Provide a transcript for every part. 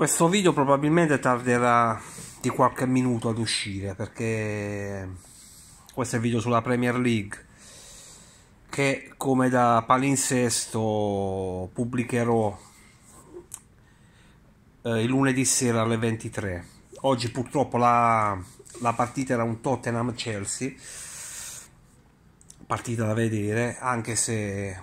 questo video probabilmente tarderà di qualche minuto ad uscire perché questo è il video sulla Premier League che come da palinsesto pubblicherò eh, il lunedì sera alle 23 oggi purtroppo la, la partita era un Tottenham-Chelsea partita da vedere anche se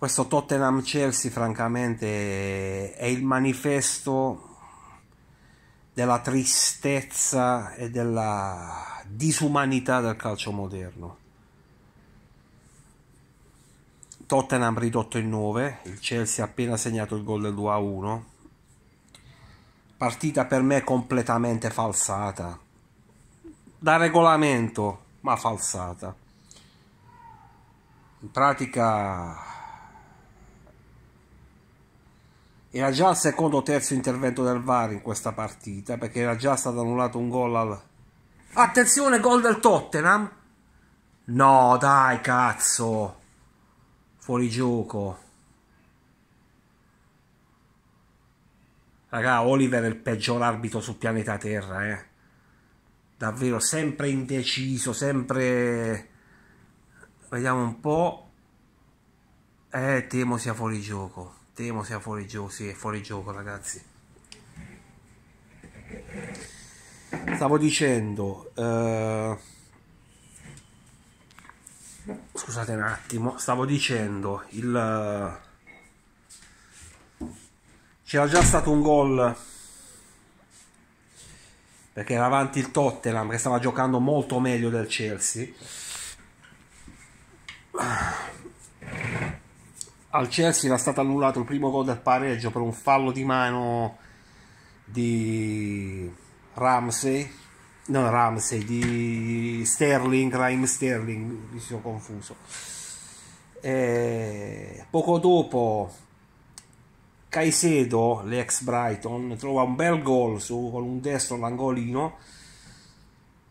questo Tottenham Chelsea francamente è il manifesto della tristezza e della disumanità del calcio moderno. Tottenham ridotto in 9, il Chelsea ha appena segnato il gol del 2-1. a Partita per me completamente falsata. Da regolamento, ma falsata. In pratica Era già il secondo o terzo intervento del VAR in questa partita perché era già stato annullato un gol al... Attenzione, gol del Tottenham! No, dai, cazzo! Fuori gioco. Raga, Oliver è il peggior arbitro sul pianeta Terra, eh. Davvero, sempre indeciso, sempre... Vediamo un po'. Eh, temo sia fuori gioco. Temo sia fuori gioco, sì, è fuori gioco ragazzi. Stavo dicendo... Eh... Scusate un attimo, stavo dicendo il... C'era già stato un gol perché era avanti il Tottenham che stava giocando molto meglio del Chelsea al Chelsea era stato annullato il primo gol del pareggio per un fallo di mano di Ramsey non Ramsey di Sterling Raheem Sterling mi sono confuso e poco dopo Caicedo l'ex Brighton trova un bel gol su, con un destro all'angolino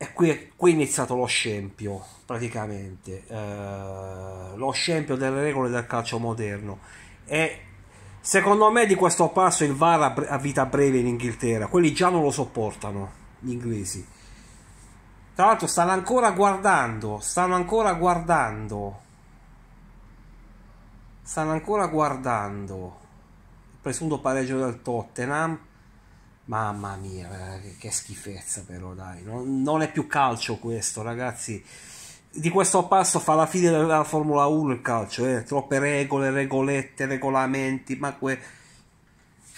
e qui, qui è iniziato lo scempio, praticamente, eh, lo scempio delle regole del calcio moderno. E secondo me di questo passo il VAR a vita breve in Inghilterra, quelli già non lo sopportano, gli inglesi. Tra l'altro stanno ancora guardando, stanno ancora guardando stanno ancora guardando il presunto pareggio del Tottenham Mamma mia, eh, che schifezza però, dai. Non, non è più calcio questo, ragazzi. Di questo passo fa la fine della Formula 1 il calcio, eh. Troppe regole, regolette, regolamenti, ma que...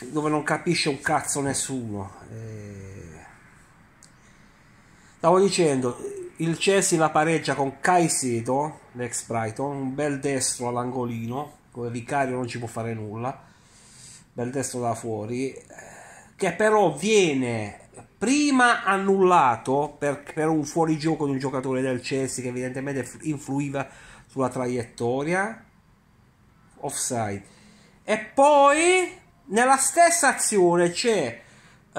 dove non capisce un cazzo nessuno. Eh... Stavo dicendo, il Chelsea la pareggia con Caicedo, l'ex Brighton, un bel destro all'angolino, con il vicario non ci può fare nulla. Bel destro da fuori eh che però viene prima annullato per, per, un fuorigioco di un giocatore del Chelsea che evidentemente influiva sulla traiettoria offside e poi nella stessa azione c'è eh,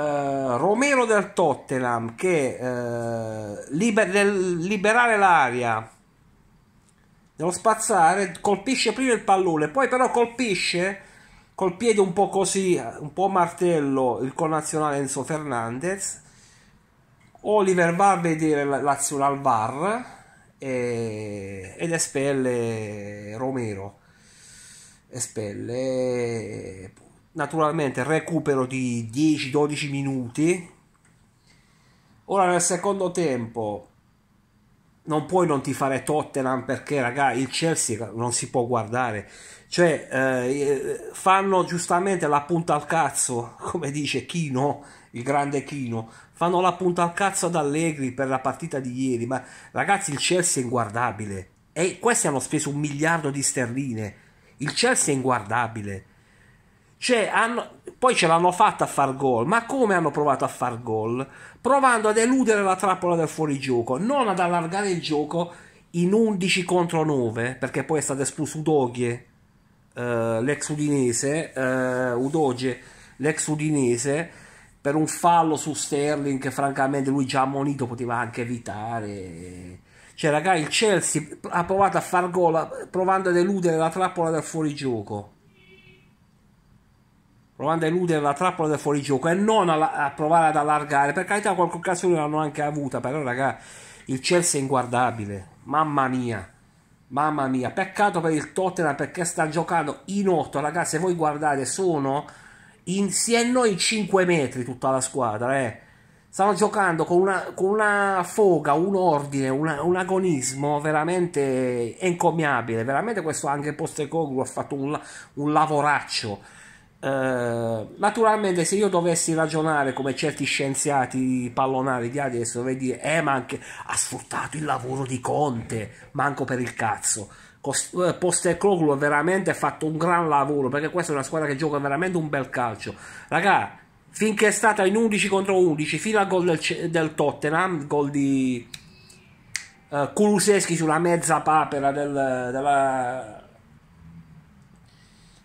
Romero del Tottenham che eh, liber- nel liberare l'aria nello spazzare colpisce prima il pallone poi però colpisce col piede un po' così, un po' martello, il connazionale Enzo Fernandez. Oliver va a vedere l'Azio al VAR e, ed espelle Romero. Espelle naturalmente recupero di 10-12 minuti. Ora nel secondo tempo non puoi non ti fare Tottenham perché raga il Chelsea non si può guardare cioè eh, eh fanno giustamente la punta al cazzo come dice Chino il grande Chino fanno la punta al cazzo ad Allegri per la partita di ieri ma ragazzi il Chelsea è inguardabile e questi hanno speso un miliardo di sterline il Chelsea è inguardabile cioè hanno poi ce l'hanno fatta a far gol, ma come hanno provato a far gol? Provando ad eludere la trappola del fuorigioco, non ad allargare il gioco in 11 contro 9, perché poi è stato espulso Udogie, eh, l'ex udinese, eh, Udogie, l'ex udinese, per un fallo su Sterling che francamente lui già ammonito poteva anche evitare. Cioè, ragazzi, il Chelsea ha provato a far gol provando ad eludere la trappola del fuorigioco provando a eludere la trappola del fuorigioco e non a, a provare ad allargare. Per carità, qualche occasione l'hanno anche avuta, però, raga, il Chelsea è inguardabile. Mamma mia. Mamma mia, peccato per il Tottenham perché sta giocando in 8, ragazzi. Se voi guardate, sono insieme noi 5 metri tutta la squadra. Eh. Stanno giocando con una, con una, foga, un ordine, una, un agonismo veramente encomiabile. Veramente questo anche Postecoglu ha fatto un, un lavoraccio eh, naturalmente se io dovessi ragionare come certi scienziati pallonari di adesso dovrei dire eh ma anche ha sfruttato il lavoro di Conte manco per il cazzo Cost- eh, Postecoglou veramente ha fatto un gran lavoro perché questa è una squadra che gioca veramente un bel calcio raga finché è stata in 11 contro 11 fino al gol del, del Tottenham gol di uh, eh, Kuluseschi sulla mezza papera del, della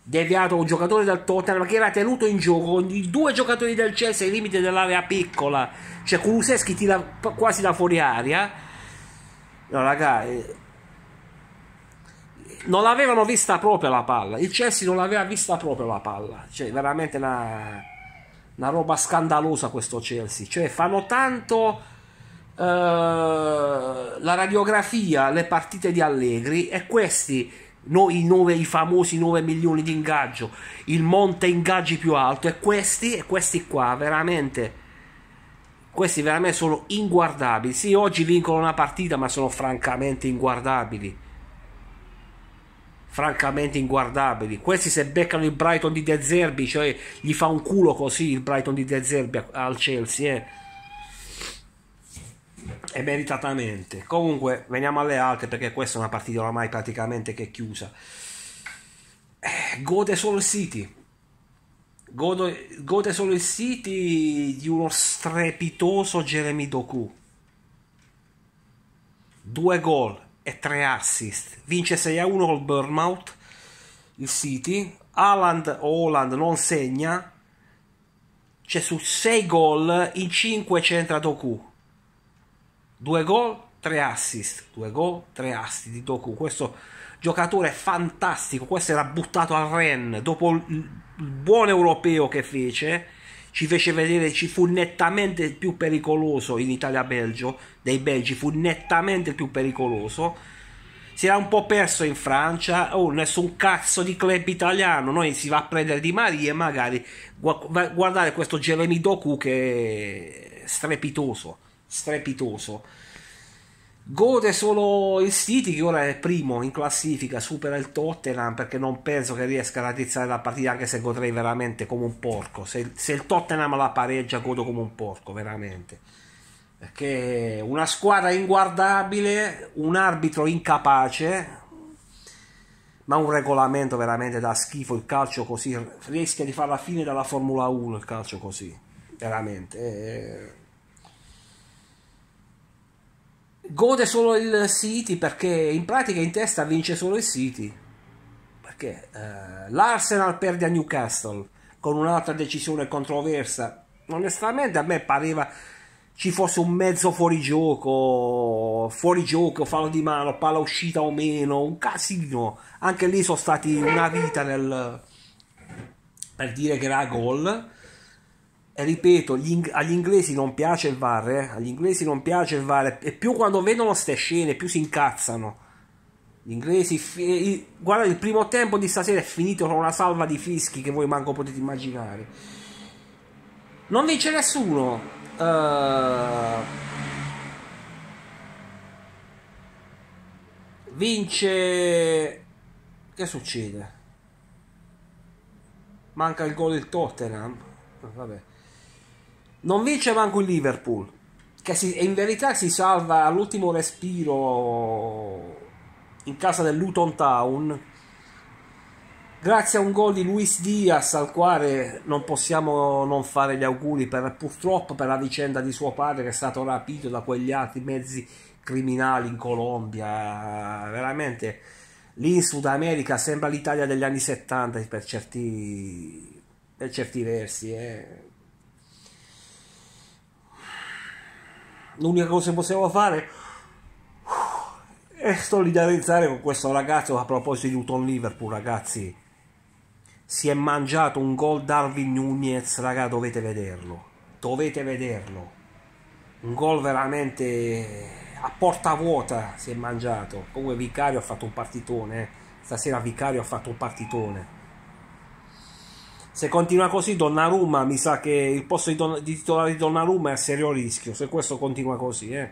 deviato un giocatore dal Tottenham che era tenuto in gioco con i due giocatori del Chelsea ai limiti dell'area piccola cioè Kuluseschi tira quasi da fuori aria no raga eh, non l'avevano vista proprio la palla il Chelsea non l'aveva vista proprio la palla cioè veramente una, una roba scandalosa questo Chelsea cioè fanno tanto eh, la radiografia le partite di Allegri e questi no, i, 9, i, famosi 9 milioni di ingaggio, il monte ingaggi più alto e questi, e questi qua veramente questi veramente sono inguardabili. Sì, oggi vincono una partita, ma sono francamente inguardabili. Francamente inguardabili. Questi se beccano il Brighton di De Zerbi, cioè gli fa un culo così il Brighton di De Zerbi al Chelsea, eh e meritatamente. Comunque, veniamo alle altre perché questa è una partita oramai praticamente che è chiusa. Eh, gode solo il City. Gode, gode, solo il City di uno strepitoso Jeremy Doku. Due gol e tre assist. Vince 6 a 1 col Burnout. Il City. Alan o Holland non segna. Cioè su 6 gol in 5 c'entra Doku Due gol, tre assist, due gol, tre assist di Doku. Questo giocatore fantastico, questo era buttato al Ren dopo il buon europeo che fece, ci fece vedere, ci fu nettamente più pericoloso in Italia-Belgio, dei Belgi fu nettamente più pericoloso si era un po' perso in Francia, oh, nessun cazzo di club italiano, noi si va a prendere Di Maria e magari guardare questo Jeremy Doku che è strepitoso strepitoso. Gode solo il City che ora è primo in classifica, supera il Tottenham perché non penso che riesca a raddrizzare la partita anche se godrei veramente come un porco. Se, se il Tottenham la pareggia godo come un porco, veramente. Perché una squadra inguardabile, un arbitro incapace, ma un regolamento veramente da schifo, il calcio così rischia di fare la fine della Formula 1 il calcio così, veramente. E eh, gode solo il City perché in pratica in testa vince solo il City. Perché eh, l'Arsenal perde a Newcastle con un'altra decisione controversa. Onestamente a me pareva ci fosse un mezzo fuorigioco, fuorigioco, fallo di mano, palla uscita o meno, un casino. Anche lì sono stati una vita nel, per dire che era gol ripeto, ing- agli inglesi non piace il VAR, eh? agli inglesi non piace il VAR, e più quando vedono queste scene, più si incazzano. Gli inglesi, fi- il- guarda, il primo tempo di stasera è finito con una salva di fischi che voi manco potete immaginare. Non vince nessuno. Uh... Vince... Che succede? Manca il gol del Tottenham. Vabbè non vince manco il Liverpool, che si, in verità si salva all'ultimo respiro in casa del Luton Town, grazie a un gol di Luis Diaz al quale non possiamo non fare gli auguri per, purtroppo per la vicenda di suo padre che è stato rapito da quegli altri mezzi criminali in Colombia, veramente lì in Sud America sembra l'Italia degli anni 70 per certi, per certi versi. Eh l'unica cosa che possiamo fare è solidarizzare con questo ragazzo a proposito di Uton Liverpool ragazzi si è mangiato un gol Darwin Nunez raga dovete vederlo dovete vederlo un gol veramente a porta vuota si è mangiato comunque Vicario ha fatto un partitone eh. stasera Vicario ha fatto un partitone se continua così Donnarumma mi sa che il posto di, Don- di titolare di Donnarumma è a serio rischio se questo continua così eh.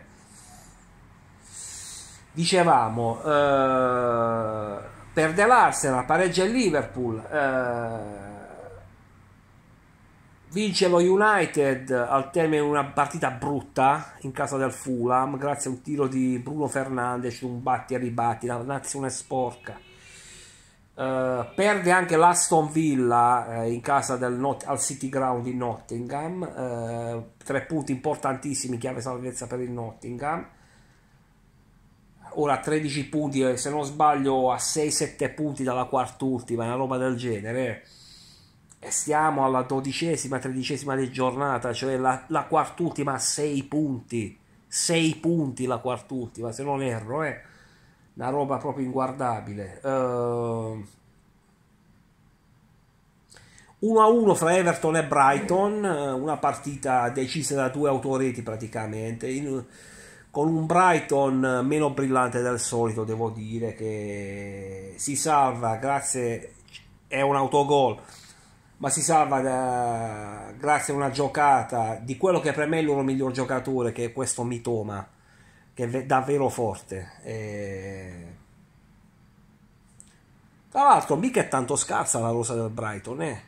dicevamo eh, perde l'Arsenal pareggia il Liverpool eh, vince lo United al termine di una partita brutta in casa del Fulham grazie a un tiro di Bruno Fernandes un batti e ribatti la nazione sporca eh, perde anche l'Aston Villa uh, in casa del Not- al City Ground di Nottingham, uh, tre punti importantissimi, chiave salvezza per il Nottingham. Ora 13 punti, se non sbaglio, a 6-7 punti dalla quart'ultima, una roba del genere. E stiamo alla dodicesima, tredicesima di giornata, cioè la, la quart'ultima a 6 punti. 6 punti la quart'ultima, se non erro, eh una roba proprio inguardabile. Uh, a 1 fra Everton e Brighton, eh, una partita decisa da due autoreti praticamente, in, con un Brighton meno brillante del solito, devo dire, che si salva grazie, è un autogol, ma si salva da, grazie a una giocata di quello che per me è il loro miglior giocatore, che è questo Mitoma che è davvero forte. E... Tra l'altro, mica è tanto scarsa la rosa del Brighton, eh?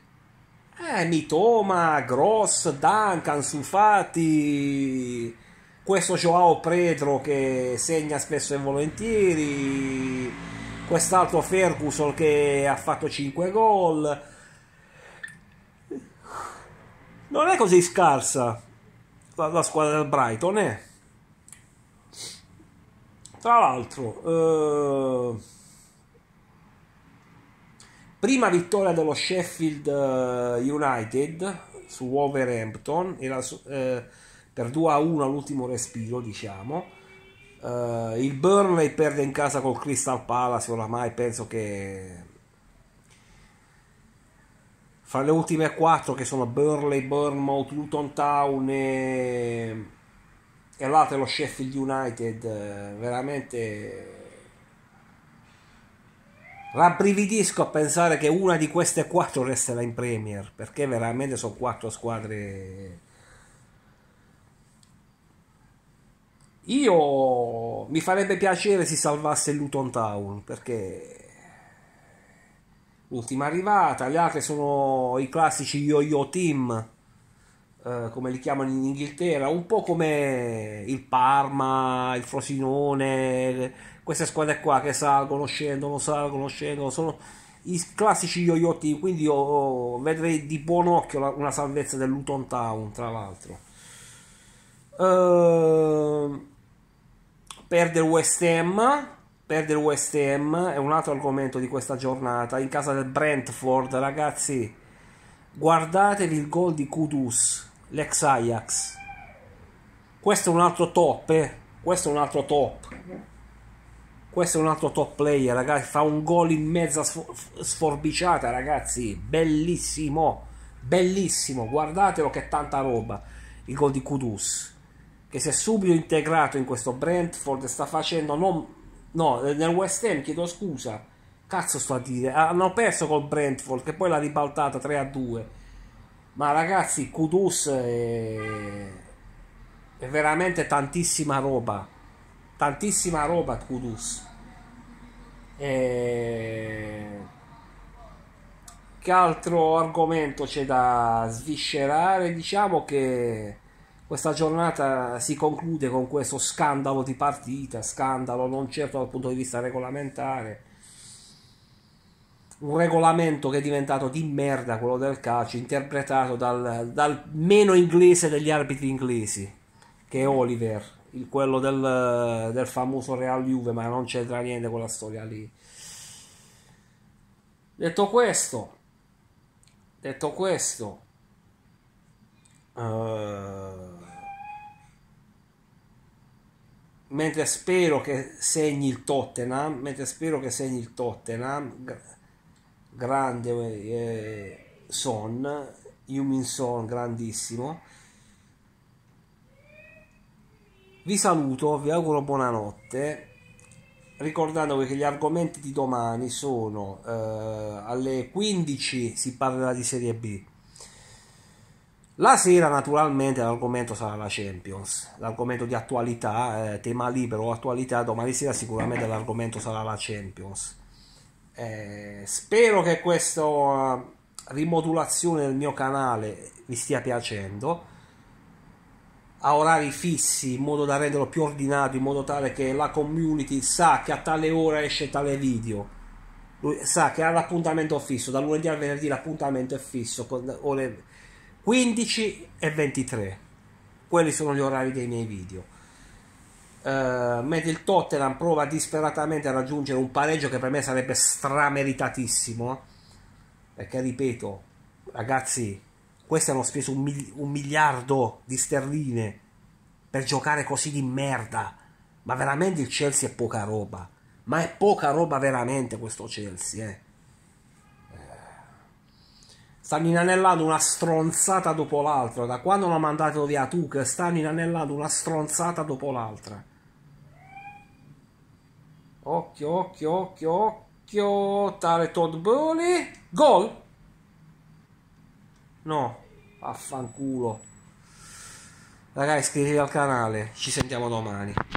Eh, Mitoma, Gross, Duncan, Sufati, questo Joao Predro che segna spesso e volentieri, quest'altro Ferguson che ha fatto 5 gol. Non è così scarsa la, la squadra del Brighton, eh? Tra l'altro, eh, prima vittoria dello Sheffield eh, United su Wolverhampton era, eh, per 2 a 1 all'ultimo respiro, diciamo. Uh, il Burnley perde in casa col Crystal Palace. Oramai penso che fra le ultime quattro che sono Burnley, Bournemouth, Luton Town e e l'altra è lo Sheffield United, eh, veramente eh, rabbrividisco a pensare che una di queste quattro resterà in Premier, perché veramente sono quattro squadre... Io mi farebbe piacere si salvasse Luton Town, perché l'ultima arrivata, le altre sono i classici yo-yo team eh, come li chiamano in Inghilterra, un po' come il Parma, il Frosinone, queste squadre qua che salgono, scendono, salgono, scendono, sono i classici yo-yo quindi io oh, vedrei di buon occhio una salvezza del Luton Town, tra l'altro. Uh, perde West Ham, perdere West Ham è un altro argomento di questa giornata, in casa del Brentford, ragazzi guardatevi il gol di Kudus, l'ex Ajax. Questo è un altro top, eh? Questo è un altro top. Questo è un altro top player, ragazzi. Fa un gol in mezza sforbiciata, ragazzi. Bellissimo, bellissimo. Guardatelo che tanta roba. Il gol di Kudus, che si è subito integrato in questo Brentford. Sta facendo, non, no, nel West Ham, chiedo scusa Cazzo sto a dire, hanno perso col Brentford che poi l'ha ribaltata 3 a 2. Ma ragazzi, Kudus è... è veramente tantissima roba. Tantissima roba Kudus. E... Che altro argomento c'è da sviscerare? Diciamo che questa giornata si conclude con questo scandalo di partita, scandalo non certo dal punto di vista regolamentare un regolamento che è diventato di merda quello del calcio, interpretato dal, dal meno inglese degli arbitri inglesi, che è Oliver, il, quello del, del, famoso Real Juve, ma non c'entra niente quella storia lì. Detto questo, detto questo, uh, mentre spero che segni il Tottenham, mentre spero che segni il Tottenham grande eh, Son, Yumin Son, grandissimo. Vi saluto, vi auguro buonanotte, ricordandovi che gli argomenti di domani sono eh, alle 15 si parlerà di Serie B. La sera naturalmente l'argomento sarà la Champions, l'argomento di attualità, eh, tema libero attualità, domani sera sicuramente l'argomento sarà la Champions. Eh, spero che questa eh, rimodulazione del mio canale vi stia piacendo a orari fissi in modo da renderlo più ordinato in modo tale che la community sa che a tale ora esce tale video Lui sa che ha l'appuntamento fisso da lunedì al venerdì l'appuntamento è fisso con ore 15 e 23 quelli sono gli orari dei miei video Uh, eh, mentre il Tottenham prova disperatamente a raggiungere un pareggio che per me sarebbe strameritatissimo perché ripeto ragazzi questi hanno speso un, mil- un miliardo di sterline per giocare così di merda ma veramente il Chelsea è poca roba ma è poca roba veramente questo Chelsea eh Stanno inanellando una stronzata dopo l'altra. Da quando l'ha mandato via Tuk, stanno inanellando una stronzata dopo l'altra. Occhio, occhio, occhio, occhio. Tale Todd Burley. Gol! No, affanculo. Ragazzi, iscrivetevi al canale. Ci sentiamo domani.